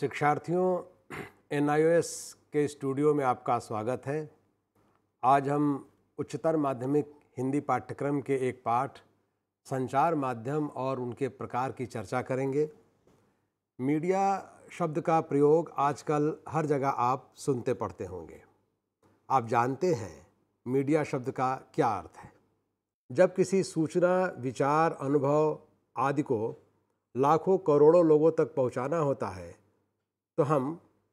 शिक्षार्थियों एन के स्टूडियो में आपका स्वागत है आज हम उच्चतर माध्यमिक हिंदी पाठ्यक्रम के एक पाठ संचार माध्यम और उनके प्रकार की चर्चा करेंगे मीडिया शब्द का प्रयोग आजकल हर जगह आप सुनते पढ़ते होंगे आप जानते हैं मीडिया शब्द का क्या अर्थ है जब किसी सूचना विचार अनुभव आदि को लाखों करोड़ों लोगों तक पहुंचाना होता है तो हम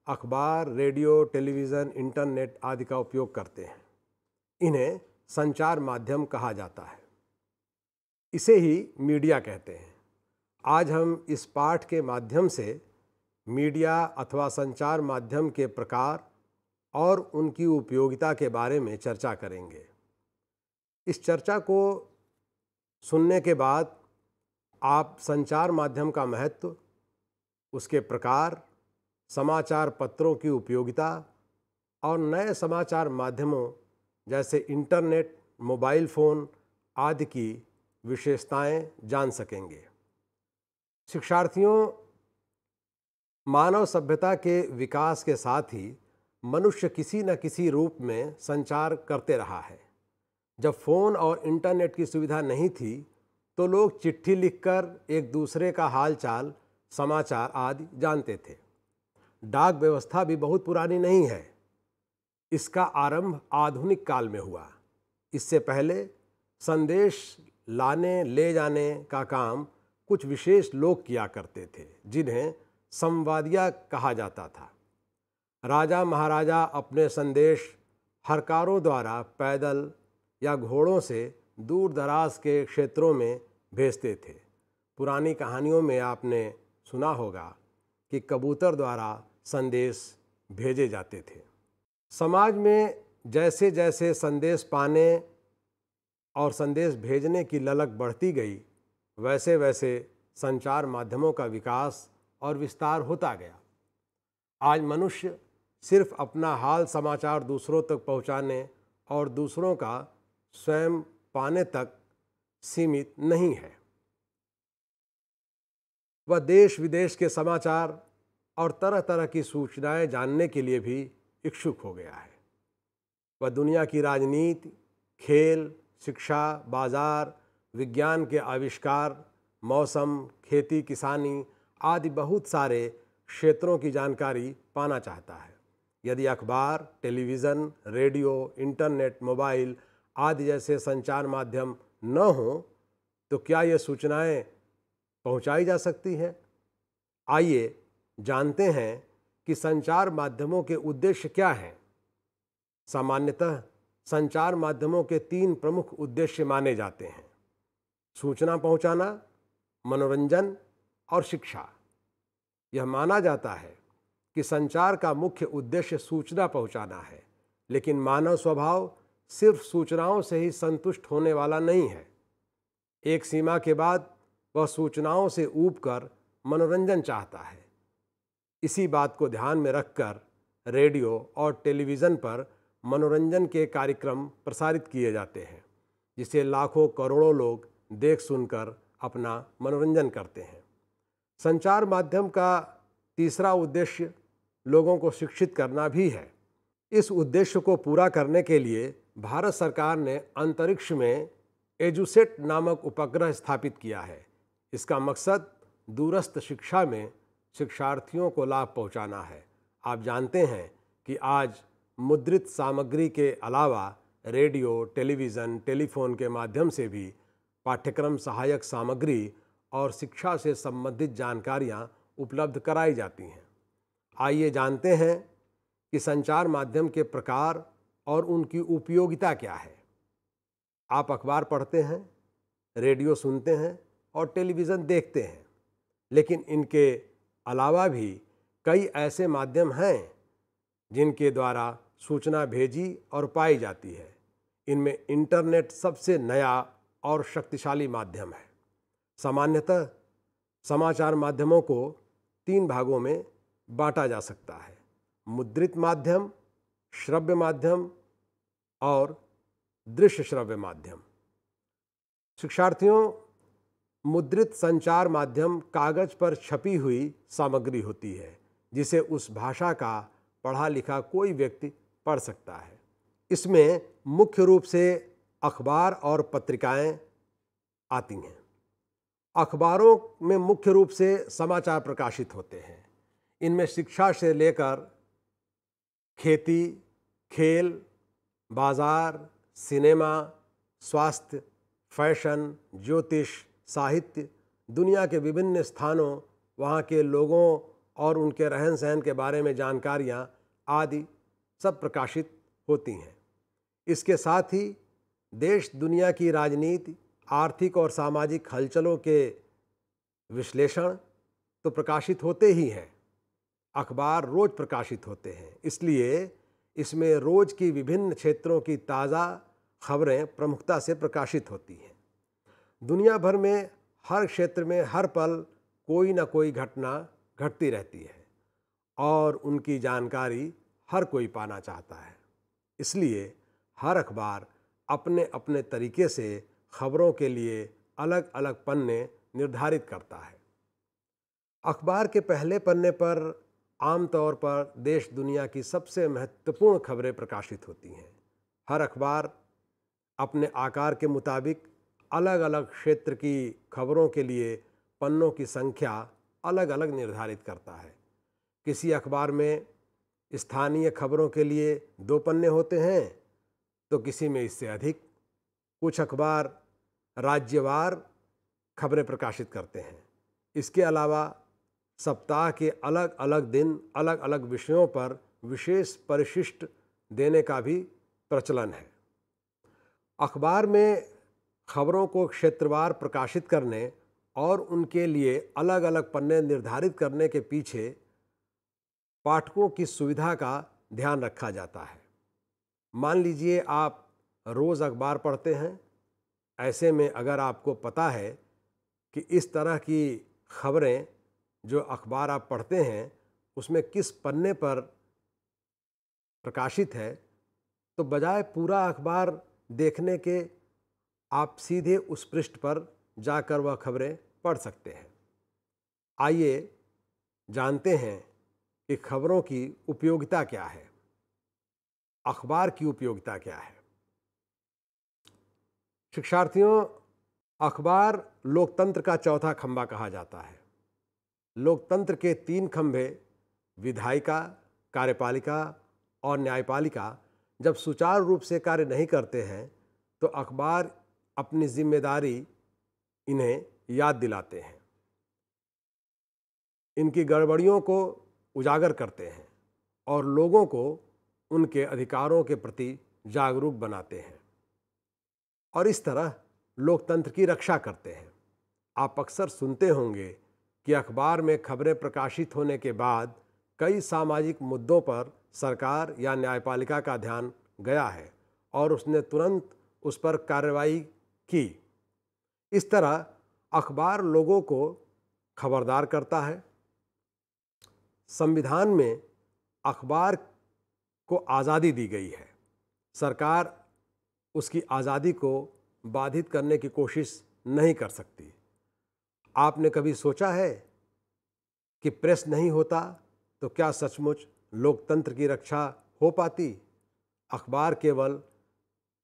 अखबार रेडियो टेलीविज़न इंटरनेट आदि का उपयोग करते हैं इन्हें संचार माध्यम कहा जाता है इसे ही मीडिया कहते हैं आज हम इस पाठ के माध्यम से मीडिया अथवा संचार माध्यम के प्रकार और उनकी उपयोगिता के बारे में चर्चा करेंगे इस चर्चा को सुनने के बाद आप संचार माध्यम का महत्व उसके प्रकार समाचार पत्रों की उपयोगिता और नए समाचार माध्यमों जैसे इंटरनेट मोबाइल फ़ोन आदि की विशेषताएं जान सकेंगे शिक्षार्थियों मानव सभ्यता के विकास के साथ ही मनुष्य किसी न किसी रूप में संचार करते रहा है जब फ़ोन और इंटरनेट की सुविधा नहीं थी तो लोग चिट्ठी लिखकर एक दूसरे का हालचाल समाचार आदि जानते थे डाक व्यवस्था भी बहुत पुरानी नहीं है इसका आरंभ आधुनिक काल में हुआ इससे पहले संदेश लाने ले जाने का काम कुछ विशेष लोग किया करते थे जिन्हें संवादिया कहा जाता था राजा महाराजा अपने संदेश हरकारों द्वारा पैदल या घोड़ों से दूर दराज के क्षेत्रों में भेजते थे पुरानी कहानियों में आपने सुना होगा कि कबूतर द्वारा संदेश भेजे जाते थे समाज में जैसे जैसे संदेश पाने और संदेश भेजने की ललक बढ़ती गई वैसे वैसे संचार माध्यमों का विकास और विस्तार होता गया आज मनुष्य सिर्फ अपना हाल समाचार दूसरों तक पहुंचाने और दूसरों का स्वयं पाने तक सीमित नहीं है व देश विदेश के समाचार और तरह तरह की सूचनाएं जानने के लिए भी इच्छुक हो गया है वह दुनिया की राजनीति खेल शिक्षा बाजार विज्ञान के आविष्कार मौसम खेती किसानी आदि बहुत सारे क्षेत्रों की जानकारी पाना चाहता है यदि अखबार टेलीविज़न रेडियो इंटरनेट मोबाइल आदि जैसे संचार माध्यम न हो तो क्या ये सूचनाएं पहुंचाई जा सकती है आइए जानते हैं कि संचार माध्यमों के उद्देश्य क्या हैं सामान्यतः संचार माध्यमों के तीन प्रमुख उद्देश्य माने जाते हैं सूचना पहुंचाना, मनोरंजन और शिक्षा यह माना जाता है कि संचार का मुख्य उद्देश्य सूचना पहुंचाना है लेकिन मानव स्वभाव सिर्फ सूचनाओं से ही संतुष्ट होने वाला नहीं है एक सीमा के बाद वह सूचनाओं से ऊब कर मनोरंजन चाहता है इसी बात को ध्यान में रखकर रेडियो और टेलीविज़न पर मनोरंजन के कार्यक्रम प्रसारित किए जाते हैं जिसे लाखों करोड़ों लोग देख सुनकर अपना मनोरंजन करते हैं संचार माध्यम का तीसरा उद्देश्य लोगों को शिक्षित करना भी है इस उद्देश्य को पूरा करने के लिए भारत सरकार ने अंतरिक्ष में एजुसेट नामक उपग्रह स्थापित किया है इसका मकसद दूरस्थ शिक्षा में शिक्षार्थियों को लाभ पहुंचाना है आप जानते हैं कि आज मुद्रित सामग्री के अलावा रेडियो टेलीविज़न टेलीफोन के माध्यम से भी पाठ्यक्रम सहायक सामग्री और शिक्षा से संबंधित जानकारियां उपलब्ध कराई जाती हैं आइए जानते हैं कि संचार माध्यम के प्रकार और उनकी उपयोगिता क्या है आप अखबार पढ़ते हैं रेडियो सुनते हैं और टेलीविज़न देखते हैं लेकिन इनके अलावा भी कई ऐसे माध्यम हैं जिनके द्वारा सूचना भेजी और पाई जाती है इनमें इंटरनेट सबसे नया और शक्तिशाली माध्यम है सामान्यतः समाचार माध्यमों को तीन भागों में बांटा जा सकता है मुद्रित माध्यम श्रव्य माध्यम और दृश्य श्रव्य माध्यम शिक्षार्थियों मुद्रित संचार माध्यम कागज पर छपी हुई सामग्री होती है जिसे उस भाषा का पढ़ा लिखा कोई व्यक्ति पढ़ सकता है इसमें मुख्य रूप से अखबार और पत्रिकाएं आती हैं अखबारों में मुख्य रूप से समाचार प्रकाशित होते हैं इनमें शिक्षा से लेकर खेती खेल बाजार सिनेमा स्वास्थ्य फैशन ज्योतिष साहित्य दुनिया के विभिन्न स्थानों वहाँ के लोगों और उनके रहन सहन के बारे में जानकारियाँ आदि सब प्रकाशित होती हैं इसके साथ ही देश दुनिया की राजनीति आर्थिक और सामाजिक हलचलों के विश्लेषण तो प्रकाशित होते ही हैं अखबार रोज़ प्रकाशित होते हैं इसलिए इसमें रोज़ की विभिन्न क्षेत्रों की ताज़ा खबरें प्रमुखता से प्रकाशित होती हैं दुनिया भर में हर क्षेत्र में हर पल कोई ना कोई घटना घटती रहती है और उनकी जानकारी हर कोई पाना चाहता है इसलिए हर अखबार अपने अपने तरीके से खबरों के लिए अलग अलग पन्ने निर्धारित करता है अखबार के पहले पन्ने पर आमतौर पर देश दुनिया की सबसे महत्वपूर्ण खबरें प्रकाशित होती हैं हर अखबार अपने आकार के मुताबिक अलग अलग क्षेत्र की खबरों के लिए पन्नों की संख्या अलग अलग निर्धारित करता है किसी अखबार में स्थानीय खबरों के लिए दो पन्ने होते हैं तो किसी में इससे अधिक कुछ अखबार राज्यवार खबरें प्रकाशित करते हैं इसके अलावा सप्ताह के अलग अलग दिन अलग अलग विषयों पर विशेष परिशिष्ट देने का भी प्रचलन है अखबार में खबरों को क्षेत्रवार प्रकाशित करने और उनके लिए अलग अलग पन्ने निर्धारित करने के पीछे पाठकों की सुविधा का ध्यान रखा जाता है मान लीजिए आप रोज़ अखबार पढ़ते हैं ऐसे में अगर आपको पता है कि इस तरह की खबरें जो अखबार आप पढ़ते हैं उसमें किस पन्ने पर प्रकाशित है तो बजाय पूरा अखबार देखने के आप सीधे उस पृष्ठ पर जाकर वह खबरें पढ़ सकते हैं आइए जानते हैं कि खबरों की उपयोगिता क्या है अखबार की उपयोगिता क्या है शिक्षार्थियों अखबार लोकतंत्र का चौथा खंभा कहा जाता है लोकतंत्र के तीन खंभे विधायिका कार्यपालिका और न्यायपालिका जब सुचारू रूप से कार्य नहीं करते हैं तो अखबार अपनी जिम्मेदारी इन्हें याद दिलाते हैं इनकी गड़बड़ियों को उजागर करते हैं और लोगों को उनके अधिकारों के प्रति जागरूक बनाते हैं और इस तरह लोकतंत्र की रक्षा करते हैं आप अक्सर सुनते होंगे कि अखबार में खबरें प्रकाशित होने के बाद कई सामाजिक मुद्दों पर सरकार या न्यायपालिका का ध्यान गया है और उसने तुरंत उस पर कार्रवाई की इस तरह अखबार लोगों को खबरदार करता है संविधान में अखबार को आज़ादी दी गई है सरकार उसकी आज़ादी को बाधित करने की कोशिश नहीं कर सकती आपने कभी सोचा है कि प्रेस नहीं होता तो क्या सचमुच लोकतंत्र की रक्षा हो पाती अखबार केवल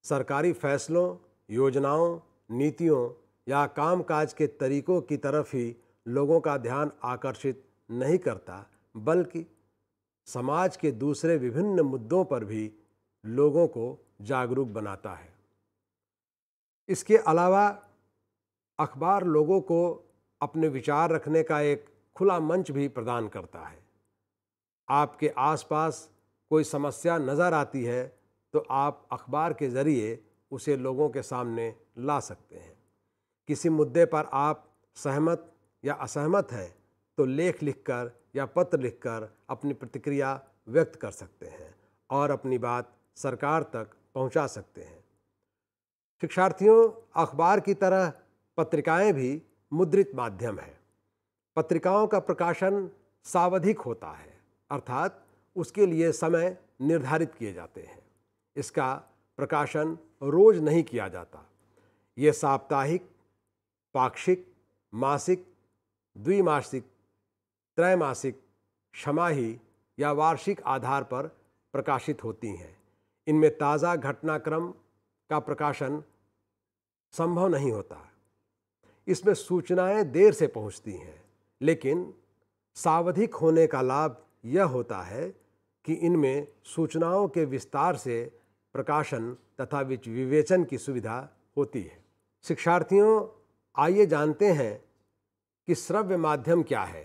सरकारी फैसलों योजनाओं नीतियों या कामकाज के तरीकों की तरफ ही लोगों का ध्यान आकर्षित नहीं करता बल्कि समाज के दूसरे विभिन्न मुद्दों पर भी लोगों को जागरूक बनाता है इसके अलावा अखबार लोगों को अपने विचार रखने का एक खुला मंच भी प्रदान करता है आपके आसपास कोई समस्या नज़र आती है तो आप अखबार के ज़रिए उसे लोगों के सामने ला सकते हैं किसी मुद्दे पर आप सहमत या असहमत हैं तो लेख लिखकर या पत्र लिखकर अपनी प्रतिक्रिया व्यक्त कर सकते हैं और अपनी बात सरकार तक पहुंचा सकते हैं शिक्षार्थियों अखबार की तरह पत्रिकाएं भी मुद्रित माध्यम है पत्रिकाओं का प्रकाशन सावधिक होता है अर्थात उसके लिए समय निर्धारित किए जाते हैं इसका प्रकाशन रोज नहीं किया जाता ये साप्ताहिक पाक्षिक मासिक द्विमासिक त्रैमासिक छमाही या वार्षिक आधार पर प्रकाशित होती हैं इनमें ताज़ा घटनाक्रम का प्रकाशन संभव नहीं होता इसमें सूचनाएं देर से पहुंचती हैं लेकिन सावधिक होने का लाभ यह होता है कि इनमें सूचनाओं के विस्तार से प्रकाशन तथा विच विवेचन की सुविधा होती है शिक्षार्थियों आइए जानते हैं कि श्रव्य माध्यम क्या है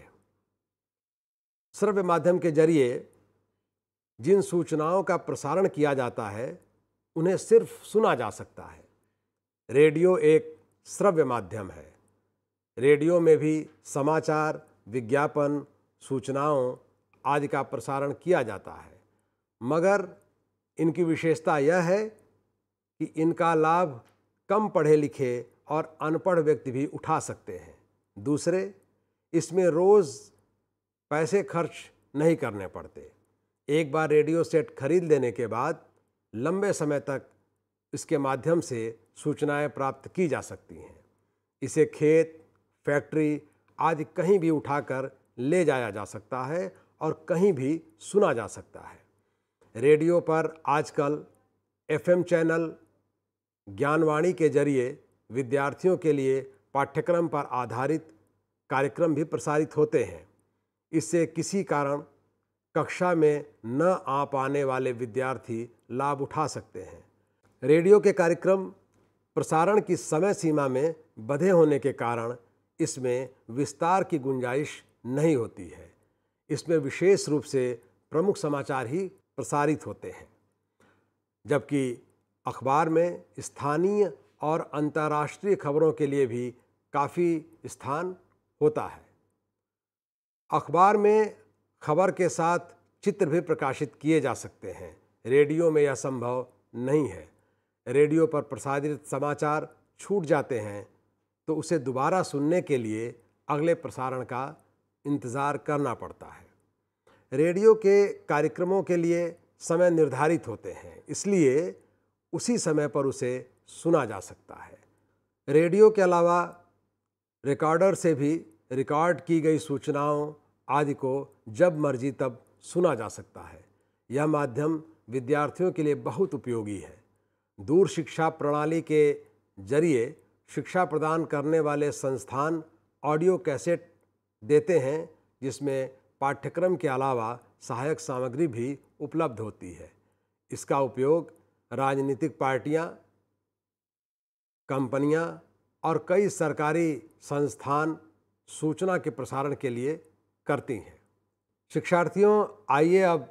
श्रव्य माध्यम के जरिए जिन सूचनाओं का प्रसारण किया जाता है उन्हें सिर्फ सुना जा सकता है रेडियो एक श्रव्य माध्यम है रेडियो में भी समाचार विज्ञापन सूचनाओं आदि का प्रसारण किया जाता है मगर इनकी विशेषता यह है कि इनका लाभ कम पढ़े लिखे और अनपढ़ व्यक्ति भी उठा सकते हैं दूसरे इसमें रोज़ पैसे खर्च नहीं करने पड़ते एक बार रेडियो सेट खरीद लेने के बाद लंबे समय तक इसके माध्यम से सूचनाएं प्राप्त की जा सकती हैं इसे खेत फैक्ट्री आदि कहीं भी उठाकर ले जाया जा सकता है और कहीं भी सुना जा सकता है रेडियो पर आजकल एफएम चैनल ज्ञानवाणी के जरिए विद्यार्थियों के लिए पाठ्यक्रम पर आधारित कार्यक्रम भी प्रसारित होते हैं इससे किसी कारण कक्षा में न आ पाने वाले विद्यार्थी लाभ उठा सकते हैं रेडियो के कार्यक्रम प्रसारण की समय सीमा में बधे होने के कारण इसमें विस्तार की गुंजाइश नहीं होती है इसमें विशेष रूप से प्रमुख समाचार ही प्रसारित होते हैं जबकि अखबार में स्थानीय और अंतर्राष्ट्रीय खबरों के लिए भी काफ़ी स्थान होता है अखबार में खबर के साथ चित्र भी प्रकाशित किए जा सकते हैं रेडियो में यह संभव नहीं है रेडियो पर प्रसारित समाचार छूट जाते हैं तो उसे दोबारा सुनने के लिए अगले प्रसारण का इंतज़ार करना पड़ता है रेडियो के कार्यक्रमों के लिए समय निर्धारित होते हैं इसलिए उसी समय पर उसे सुना जा सकता है रेडियो के अलावा रिकॉर्डर से भी रिकॉर्ड की गई सूचनाओं आदि को जब मर्जी तब सुना जा सकता है यह माध्यम विद्यार्थियों के लिए बहुत उपयोगी है दूर शिक्षा प्रणाली के जरिए शिक्षा प्रदान करने वाले संस्थान ऑडियो कैसेट देते हैं जिसमें पाठ्यक्रम के अलावा सहायक सामग्री भी उपलब्ध होती है इसका उपयोग राजनीतिक पार्टियां, कंपनियां और कई सरकारी संस्थान सूचना के प्रसारण के लिए करती हैं शिक्षार्थियों आइए अब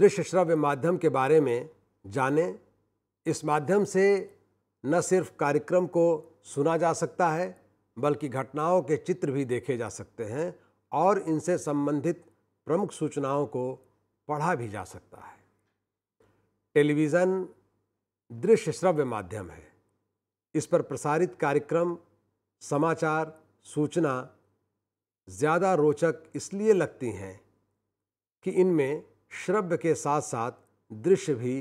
दृश्य श्रव्य माध्यम के बारे में जानें इस माध्यम से न सिर्फ कार्यक्रम को सुना जा सकता है बल्कि घटनाओं के चित्र भी देखे जा सकते हैं और इनसे संबंधित प्रमुख सूचनाओं को पढ़ा भी जा सकता है टेलीविज़न दृश्य श्रव्य माध्यम है इस पर प्रसारित कार्यक्रम समाचार सूचना ज़्यादा रोचक इसलिए लगती हैं कि इनमें श्रव्य के साथ साथ दृश्य भी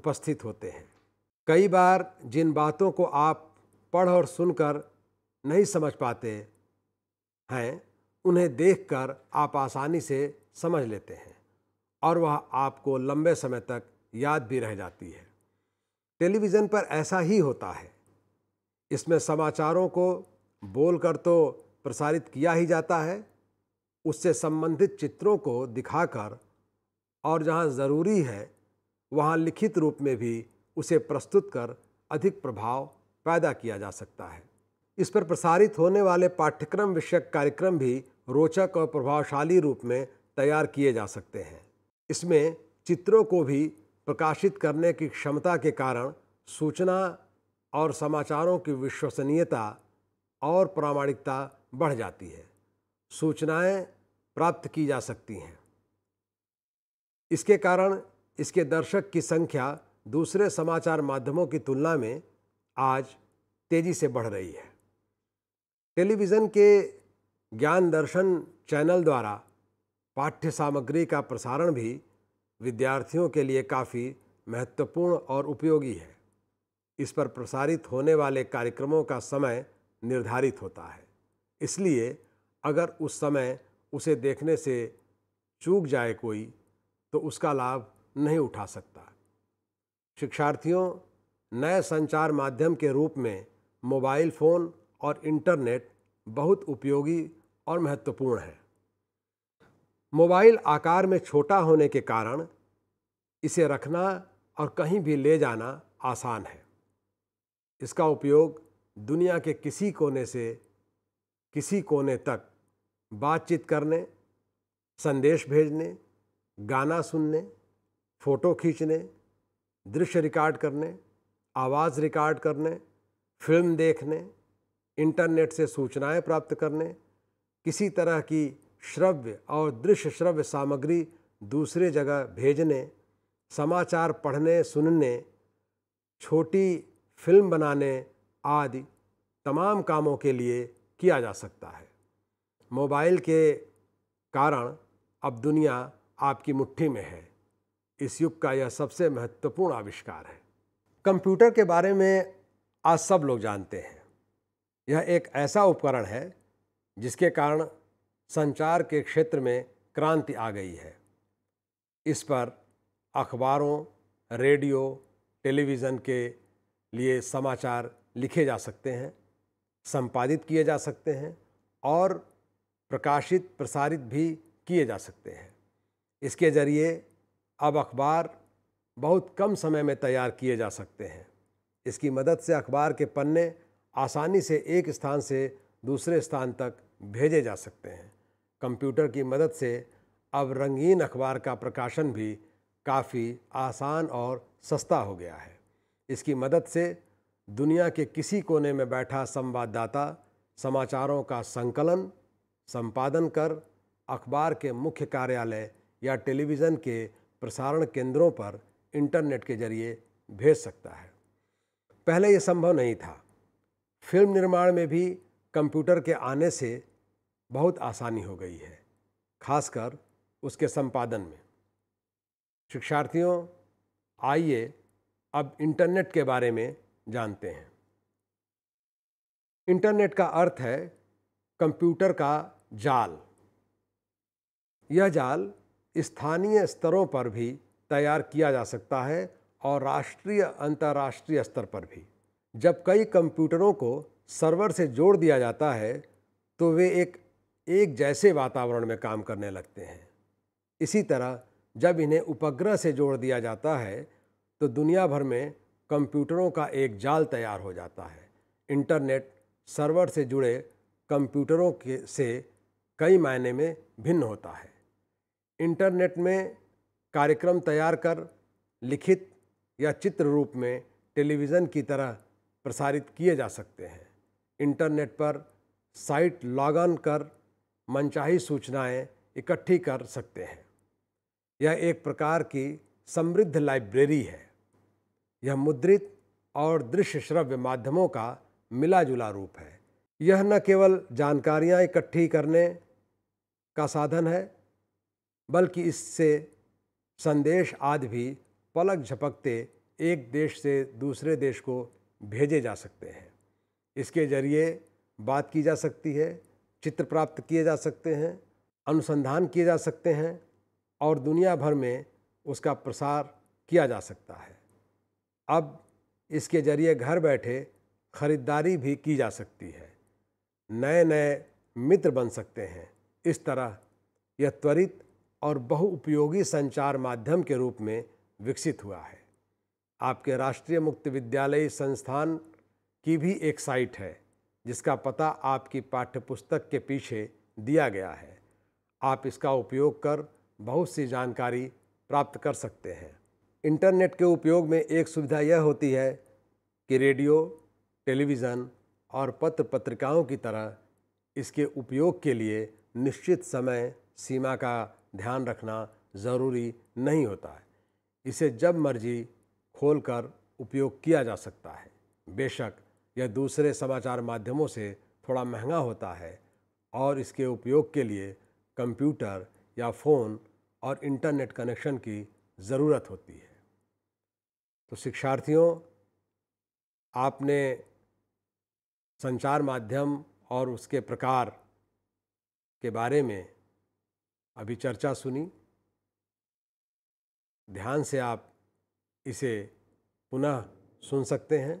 उपस्थित होते हैं कई बार जिन बातों को आप पढ़ और सुनकर नहीं समझ पाते हैं उन्हें देखकर आप आसानी से समझ लेते हैं और वह आपको लंबे समय तक याद भी रह जाती है टेलीविज़न पर ऐसा ही होता है इसमें समाचारों को बोलकर तो प्रसारित किया ही जाता है उससे संबंधित चित्रों को दिखाकर और जहाँ ज़रूरी है वहाँ लिखित रूप में भी उसे प्रस्तुत कर अधिक प्रभाव पैदा किया जा सकता है इस पर प्रसारित होने वाले पाठ्यक्रम विषयक कार्यक्रम भी रोचक और प्रभावशाली रूप में तैयार किए जा सकते हैं इसमें चित्रों को भी प्रकाशित करने की क्षमता के कारण सूचना और समाचारों की विश्वसनीयता और प्रामाणिकता बढ़ जाती है सूचनाएं प्राप्त की जा सकती हैं इसके कारण इसके दर्शक की संख्या दूसरे समाचार माध्यमों की तुलना में आज तेज़ी से बढ़ रही है टेलीविज़न के ज्ञान दर्शन चैनल द्वारा पाठ्य सामग्री का प्रसारण भी विद्यार्थियों के लिए काफ़ी महत्वपूर्ण और उपयोगी है इस पर प्रसारित होने वाले कार्यक्रमों का समय निर्धारित होता है इसलिए अगर उस समय उसे देखने से चूक जाए कोई तो उसका लाभ नहीं उठा सकता शिक्षार्थियों नए संचार माध्यम के रूप में मोबाइल फ़ोन और इंटरनेट बहुत उपयोगी और महत्वपूर्ण है मोबाइल आकार में छोटा होने के कारण इसे रखना और कहीं भी ले जाना आसान है इसका उपयोग दुनिया के किसी कोने से किसी कोने तक बातचीत करने संदेश भेजने गाना सुनने फ़ोटो खींचने दृश्य रिकॉर्ड करने आवाज़ रिकॉर्ड करने फिल्म देखने इंटरनेट से सूचनाएं प्राप्त करने किसी तरह की श्रव्य और दृश्य श्रव्य सामग्री दूसरे जगह भेजने समाचार पढ़ने सुनने छोटी फिल्म बनाने आदि तमाम कामों के लिए किया जा सकता है मोबाइल के कारण अब दुनिया आपकी मुट्ठी में है इस युग का यह सबसे महत्वपूर्ण आविष्कार है कंप्यूटर के बारे में आज सब लोग जानते हैं यह एक ऐसा उपकरण है जिसके कारण संचार के क्षेत्र में क्रांति आ गई है इस पर अखबारों रेडियो टेलीविज़न के लिए समाचार लिखे जा सकते हैं संपादित किए जा सकते हैं और प्रकाशित प्रसारित भी किए जा सकते हैं इसके ज़रिए अब अखबार बहुत कम समय में तैयार किए जा सकते हैं इसकी मदद से अखबार के पन्ने आसानी से एक स्थान से दूसरे स्थान तक भेजे जा सकते हैं कंप्यूटर की मदद से अब रंगीन अखबार का प्रकाशन भी काफ़ी आसान और सस्ता हो गया है इसकी मदद से दुनिया के किसी कोने में बैठा संवाददाता समाचारों का संकलन संपादन कर अखबार के मुख्य कार्यालय या टेलीविज़न के प्रसारण केंद्रों पर इंटरनेट के जरिए भेज सकता है पहले ये संभव नहीं था फिल्म निर्माण में भी कंप्यूटर के आने से बहुत आसानी हो गई है खासकर उसके संपादन में शिक्षार्थियों आइए अब इंटरनेट के बारे में जानते हैं इंटरनेट का अर्थ है कंप्यूटर का जाल यह जाल स्थानीय स्तरों पर भी तैयार किया जा सकता है और राष्ट्रीय अंतर्राष्ट्रीय स्तर पर भी जब कई कंप्यूटरों को सर्वर से जोड़ दिया जाता है तो वे एक एक जैसे वातावरण में काम करने लगते हैं इसी तरह जब इन्हें उपग्रह से जोड़ दिया जाता है तो दुनिया भर में कंप्यूटरों का एक जाल तैयार हो जाता है इंटरनेट सर्वर से जुड़े कंप्यूटरों के से कई मायने में भिन्न होता है इंटरनेट में कार्यक्रम तैयार कर लिखित या चित्र रूप में टेलीविज़न की तरह प्रसारित किए जा सकते हैं इंटरनेट पर साइट लॉगन कर मनचाही सूचनाएं इकट्ठी कर सकते हैं यह एक प्रकार की समृद्ध लाइब्रेरी है यह मुद्रित और दृश्य श्रव्य माध्यमों का मिला जुला रूप है यह न केवल जानकारियाँ इकट्ठी करने का साधन है बल्कि इससे संदेश आदि भी पलक झपकते एक देश से दूसरे देश को भेजे जा सकते हैं इसके ज़रिए बात की जा सकती है चित्र प्राप्त किए जा सकते हैं अनुसंधान किए जा सकते हैं और दुनिया भर में उसका प्रसार किया जा सकता है अब इसके ज़रिए घर बैठे खरीदारी भी की जा सकती है नए नए मित्र बन सकते हैं इस तरह यह त्वरित और बहुउपयोगी संचार माध्यम के रूप में विकसित हुआ है आपके राष्ट्रीय मुक्त विद्यालयी संस्थान की भी एक साइट है जिसका पता आपकी पाठ्यपुस्तक के पीछे दिया गया है आप इसका उपयोग कर बहुत सी जानकारी प्राप्त कर सकते हैं इंटरनेट के उपयोग में एक सुविधा यह होती है कि रेडियो टेलीविज़न और पत्र पत्रिकाओं की तरह इसके उपयोग के लिए निश्चित समय सीमा का ध्यान रखना ज़रूरी नहीं होता है इसे जब मर्जी खोलकर उपयोग किया जा सकता है बेशक या दूसरे समाचार माध्यमों से थोड़ा महंगा होता है और इसके उपयोग के लिए कंप्यूटर या फ़ोन और इंटरनेट कनेक्शन की ज़रूरत होती है तो शिक्षार्थियों आपने संचार माध्यम और उसके प्रकार के बारे में अभी चर्चा सुनी ध्यान से आप इसे पुनः सुन सकते हैं